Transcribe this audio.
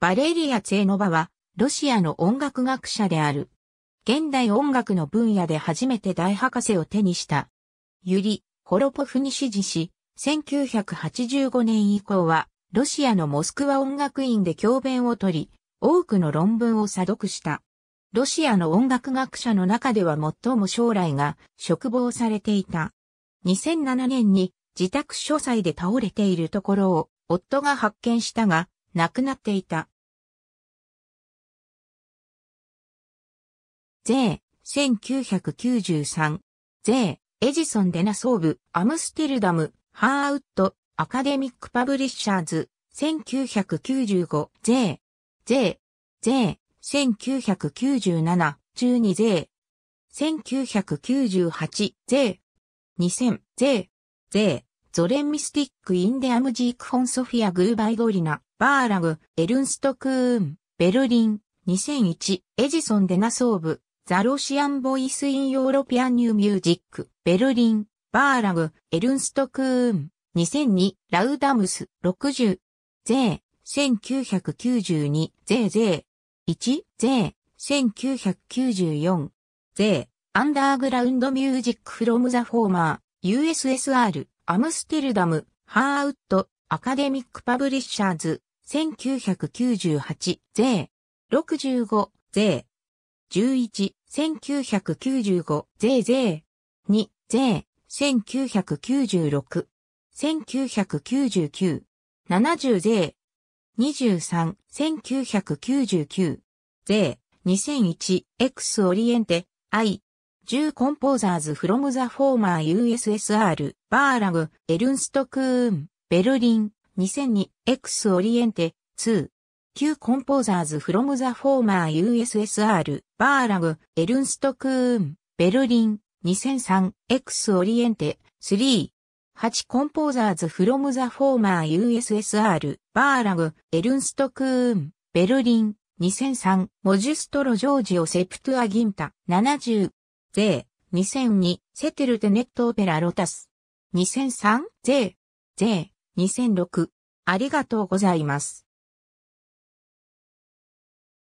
バレリア・ツェーノバは、ロシアの音楽学者である。現代音楽の分野で初めて大博士を手にした。ユリ・ホロポフに支持し、1985年以降は、ロシアのモスクワ音楽院で教鞭を取り、多くの論文を査読した。ロシアの音楽学者の中では最も将来が嘱望されていた。2007年に自宅書斎で倒れているところを夫が発見したが亡くなっていた。税、1993、税、エジソン・デナソーブ、アムステルダム、ハーウッド、アカデミック・パブリッシャーズ、1995、税、税、税、1997、12税、1998、税、2000、税、税、ゾレンミスティック・インデアム・ジーク・フォン・ソフィア・グーバイ・ゴリナ、バーラグ、エルンスト・クーン、ベルリン、2001、エジソン・デナソーブ、ザロシアンボイスインヨーロピアンニューミュージック、ベルリン、バーラグ、エルンストクーン、2002、ラウダムス、60、ー、1992、ゼー、1、ー、1994、ー、アンダーグラウンドミュージックフロムザフォーマー、USSR、アムステルダム、ハーウッド、アカデミックパブリッシャーズ、1998、ー、65、ー、11、1995、税税、2、税、1996、1999、70税、23、1999、税、2001、X オリエンテ、I、10コンポーザーズフロムザフォーマー USSR、バーラグ、エルンストクーン、ベルリン、2002、X オリエンテ、2、旧コンポーザーズ・フロム・ザ・フォーマー・ USSR、バーラグ、エルンスト・クーン、ベルリン、2003、X・ オリエンテ、3、8コンポーザーズ・フロム・ザ・フォーマー・ USSR、バーラグ、エルンスト・クーン、ベルリン、2003、モジュストロ・ジョージオ・セプトゥア・ギンタ、70、ゼ2002、セテルテネット・オペラ・ロタス、2003、ゼゼ2006、ありがとうございます。